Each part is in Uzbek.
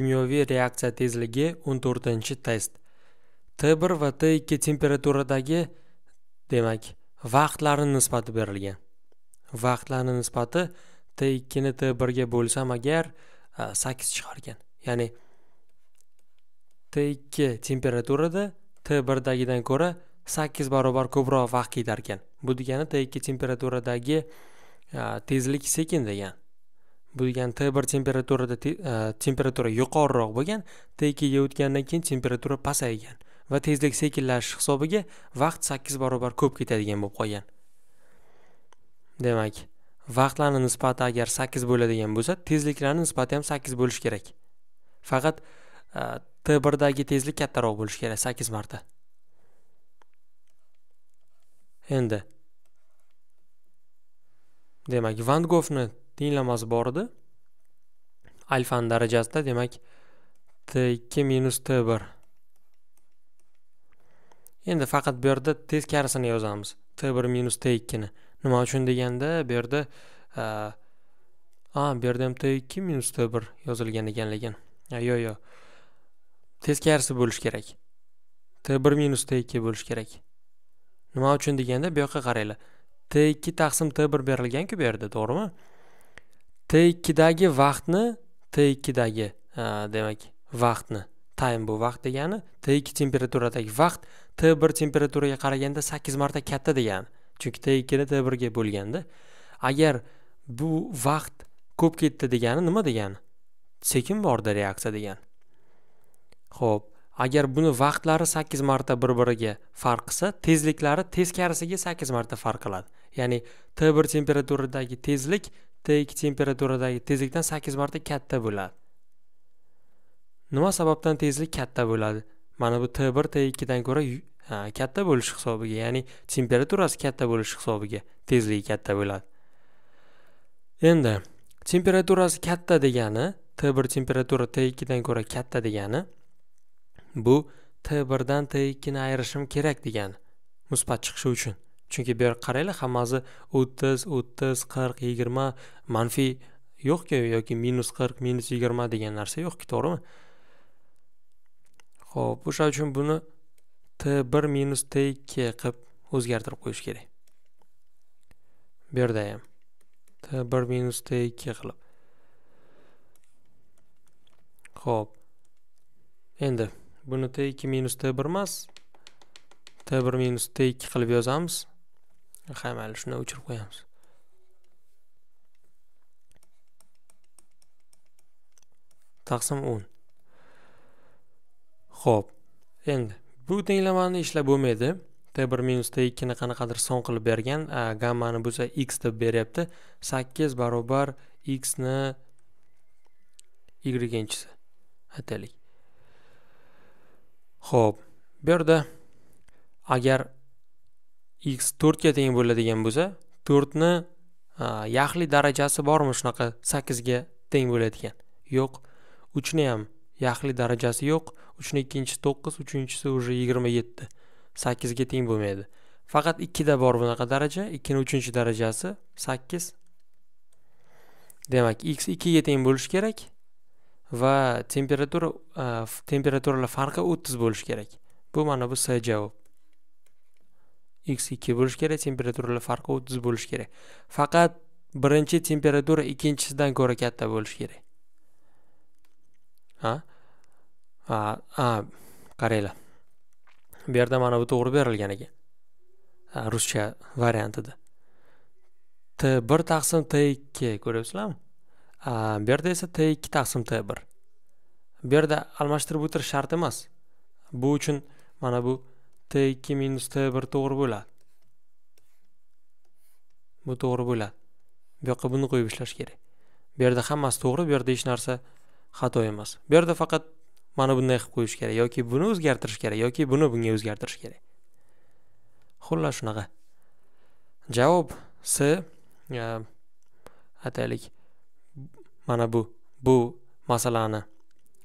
kimyoviy reaksiya tezligi 14 test t1 va t2 temperaturadagi demak vaqtlari nisbati berilgan vaqtlarni nisbati t2 ni t1 ga bo'lsam agar 8 chiqar ekan ya'ni t2 temperaturada t1 dagidan ko'ra 8 barobar ko'proq vaqt ketar ekan bu degani t2 temperaturadagi tezlik sekin degan bu degani t bir temperaturada e, temperatura yuqoriroq bo'lgan t ikkiga o'tgandan keyin temperatura pasaygan va tezlik sekinlashish hisobiga vaqt sakkiz barobar ko'p ketadigan bo'lib qolgan demak vaqtlarni nisbati agar sakkiz bo'ladigan bo'lsa tezliklarni nisbati ham sakkiz bo'lishi kerak faqat e, t birdagi tezlik kattaroq bo'lishi kerak sakkiz marta endi demak van goghni tenglamasi bor edi alfani darajasida demak t2 minus t1 endi faqat bu yerda teskarisini yozamiz t1 minus t2 ni nima uchun deganda bu yerda e, a bu yerda ham t2 minus t1 yozilgan ekan lekin yo'q yo'q teskarisi bo'lishi kerak t1 minus t2 bo'lishi kerak nima uchun deganda bu yoqqa qaranglar t2 taqsim t1 berilganku bu yerda to'g'rimi t2dagi vaqtni t2dagi demak vaqtni time bu vaqt degani t2 temperaturadagi vaqt t1 temperaturaga qaraganda 8 marta katta degani chunki t2 ni t1 ga bo'lganda agar bu vaqt ko'p ketdi degani nima degani sekin bordi reaksiya degani ho'p agar buni vaqtlari 8 marta bir biriga farq qilsa tezliklari teskarisiga 8 marta farq qiladi ya'ni t1 temperaturadagi tezlik T2 temperaturadagi tezlikdan 8 marta katta bo'ladi. Nima sababdan tezlik katta bo'ladi? Mana bu T1 T2 dan ko'ra katta bo'lish hisobiga, ya'ni temperaturasi katta bo'lish hisobiga tezligi katta bo'ladi. Endi temperaturasi katta degani T1 temperatura T2 dan ko'ra katta degani bu T1 dan T2 ni ayirishim kerak degani musbat chiqishi uchun. chunki bu yer qaranglar hammasi o'ttiz o'ttiz qirq yigirma manfiy yo'qku yoki minus qirq minus yigirma degan narsa yo'qku to'g'rimi ho'p o'sha uchun buni t bir minus t ikki qilib o'zgartirib qo'yish kerak bu yerda ham t bir minus t ikki qilib ho'p endi buni t ikki minus t bir emas t bir minus t ikki qilib yozamiz hamani shuni o'chirib qo'yamiz taqsim o'n ho'p endi bu tenglamani ishlab bo'lmaydi t bir minus t ikkini qanaqadir son qilib bergan gammani bo'lsa x deb beryapti sakkiz barobar x ni inchisi aytaylik ho'p bu yerda agar x 4 ga teng bo'ladigan bo'lsa 4 ni yaxli darajasi bormi shunaqa 8 ga teng bo'ladigan yo'q 3 ni ham yaxli darajasi yo'q 3 ni ikkinchisi 9, uchinchisi уже 27. 8 ga teng bo'lmaydi faqat 2 da bor bunaqa daraja 2 ni 3 darajasi 8. demak x 2 ga teng bo'lishi kerak va temperatura temperaturalar farqi 30 bo'lishi kerak bu mana bu c javob x 2 bo'lishi kerak temperaturalar farqi 30 bo'lishi kerak faqat birinchi temperatura ikkinchisidan ko'ra katta bo'lishi kerak ha a a, qaranglar bu yerda mana bu to'g'ri berilgan ekan ruscha variantida t bir taqsim t ikki ko'ryapsizlarmi bu yerda esa t ikki taqsim t bir bu yerda almashtirib o'tirish shart emas bu uchun mana bu t 2 minus t 1 to'g'ri bo'ladi bu to'g'ri bo'ladi bu yoqqa buni qo'yib ishlash kerak bu yerda hammasi to'g'ri bu yerda hech narsa xato emas bu yerda faqat mana bunday qilib qo'yish kerak yoki buni o'zgartirish kerak yoki buni bunga o'zgartirish kerak xullas shunaqa javob c e, aytaylik mana bu bu masalani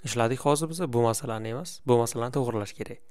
ishladik hozir biz bu masalani emas bu masalani to'g'irlash kerak